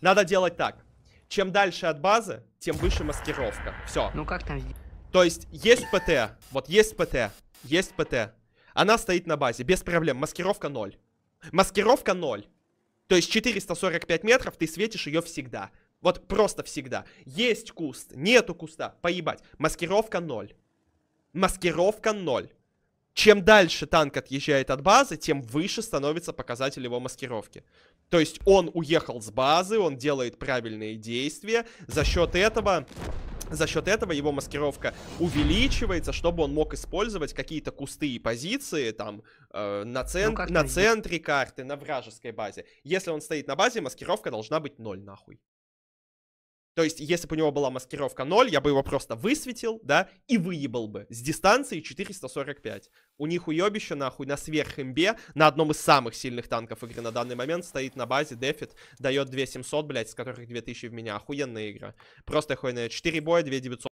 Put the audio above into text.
Надо делать так. Чем дальше от базы, тем выше маскировка. Все. Ну как там? То есть есть ПТ. Вот есть ПТ. Есть ПТ. Она стоит на базе. Без проблем. Маскировка 0. Маскировка 0. То есть 445 метров ты светишь ее всегда. Вот просто всегда. Есть куст, нету куста, поебать. Маскировка 0. Маскировка 0 чем дальше танк отъезжает от базы, тем выше становится показатель его маскировки. То есть он уехал с базы, он делает правильные действия. За счет этого за счет этого его маскировка увеличивается, чтобы он мог использовать какие-то кусты и позиции там э, на, ну, цен... ну, на центре карты, на вражеской базе. Если он стоит на базе, маскировка должна быть ноль нахуй. То есть, если бы у него была маскировка 0, я бы его просто высветил, да, и выебал бы с дистанции 445. У них уебище, нахуй, на сверхимбе, на одном из самых сильных танков игры на данный момент, стоит на базе, дефит, дает 2700, блядь, с которых 2000 в меня. Охуенная игра. Просто охуенная. 4 боя, 2900.